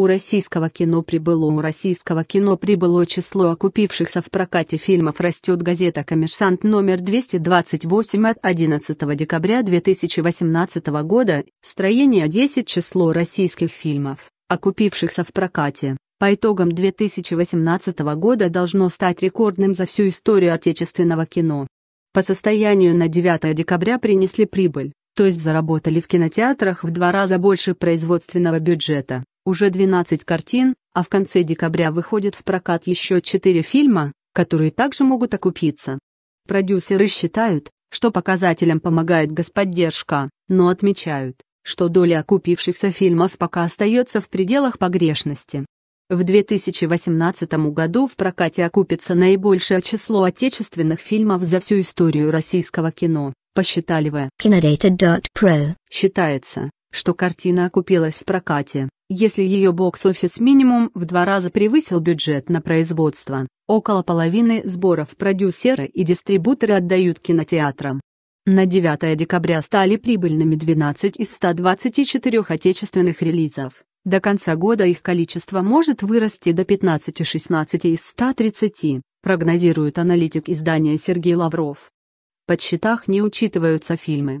У российского кино прибыло У российского кино прибыло число окупившихся в прокате фильмов растет газета «Коммерсант» номер 228 от 11 декабря 2018 года, строение 10 число российских фильмов, окупившихся в прокате. По итогам 2018 года должно стать рекордным за всю историю отечественного кино. По состоянию на 9 декабря принесли прибыль, то есть заработали в кинотеатрах в два раза больше производственного бюджета. Уже 12 картин, а в конце декабря выходит в прокат еще 4 фильма, которые также могут окупиться. Продюсеры считают, что показателям помогает господдержка, но отмечают, что доля окупившихся фильмов пока остается в пределах погрешности. В 2018 году в прокате окупится наибольшее число отечественных фильмов за всю историю российского кино, посчитали в Кинодата.про. Считается, что картина окупилась в прокате, если ее бокс-офис минимум в два раза превысил бюджет на производство. Около половины сборов продюсеры и дистрибуторы отдают кинотеатрам. На 9 декабря стали прибыльными 12 из 124 отечественных релизов. До конца года их количество может вырасти до 15-16 из 130, прогнозирует аналитик издания Сергей Лавров. Под счетах не учитываются фильмы,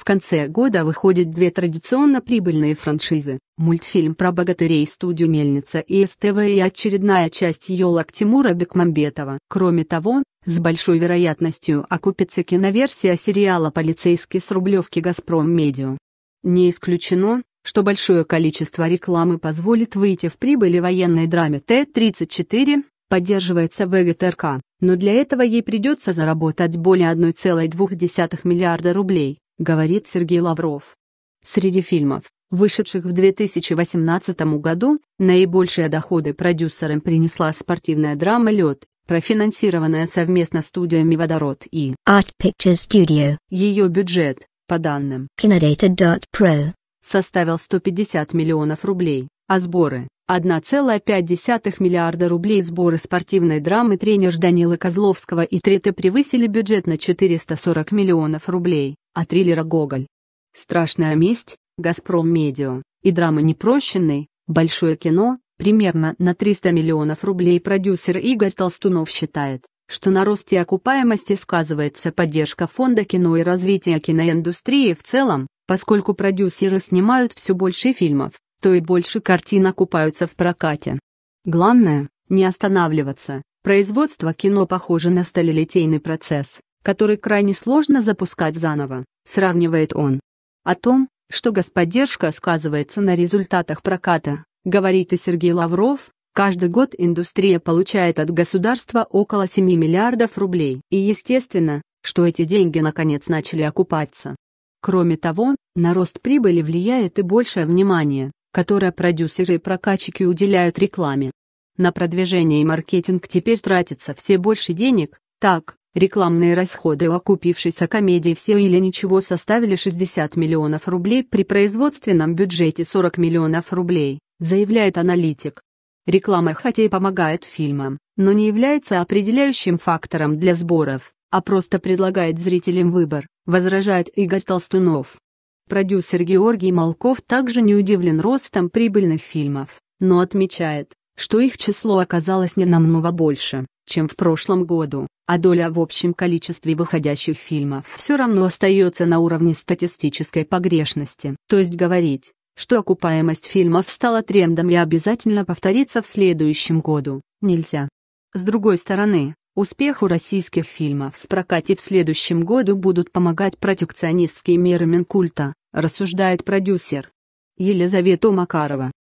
В конце года выходят две традиционно прибыльные франшизы – мультфильм про богатырей студию «Мельница» и СТВ и очередная часть «Елок» Тимура Бекмамбетова. Кроме того, с большой вероятностью окупится киноверсия сериала «Полицейский с Рублевки Газпром Медиа». Не исключено, что большое количество рекламы позволит выйти в прибыли военной драме Т-34, поддерживается ВГТРК, но для этого ей придется заработать более 1,2 миллиарда рублей говорит Сергей Лавров. Среди фильмов, вышедших в 2018 году, наибольшие доходы продюсерам принесла спортивная драма «Лед», профинансированная совместно студиями «Водород» и Art Picture Studio. Ее бюджет, по данным Kinodata.pro, составил 150 миллионов рублей, а сборы 1,5 миллиарда рублей сборы спортивной драмы тренер Данилы Козловского и 3 превысили бюджет на 440 миллионов рублей а триллера «Гоголь». «Страшная месть», «Газпром Медиа» и драма «Непрощенный», «Большое кино», примерно на 300 миллионов рублей продюсер Игорь Толстунов считает, что на росте окупаемости сказывается поддержка фонда кино и развития киноиндустрии в целом, поскольку продюсеры снимают все больше фильмов, то и больше картин окупаются в прокате. Главное, не останавливаться. Производство кино похоже на сталелитейный процесс который крайне сложно запускать заново, сравнивает он. О том, что господдержка сказывается на результатах проката, говорит и Сергей Лавров, каждый год индустрия получает от государства около 7 миллиардов рублей. И естественно, что эти деньги наконец начали окупаться. Кроме того, на рост прибыли влияет и большее внимание, которое продюсеры и прокачики уделяют рекламе. На продвижение и маркетинг теперь тратится все больше денег, так, Рекламные расходы у окупившейся комедии «Все или ничего» составили 60 миллионов рублей при производственном бюджете 40 миллионов рублей, заявляет аналитик. Реклама хотя и помогает фильмам, но не является определяющим фактором для сборов, а просто предлагает зрителям выбор, возражает Игорь Толстунов. Продюсер Георгий Малков также не удивлен ростом прибыльных фильмов, но отмечает, что их число оказалось не намного больше, чем в прошлом году, а доля в общем количестве выходящих фильмов все равно остается на уровне статистической погрешности. То есть говорить, что окупаемость фильмов стала трендом и обязательно повторится в следующем году, нельзя. С другой стороны, успеху российских фильмов в прокате в следующем году будут помогать протекционистские меры Минкульта, рассуждает продюсер. Елизавета Макарова,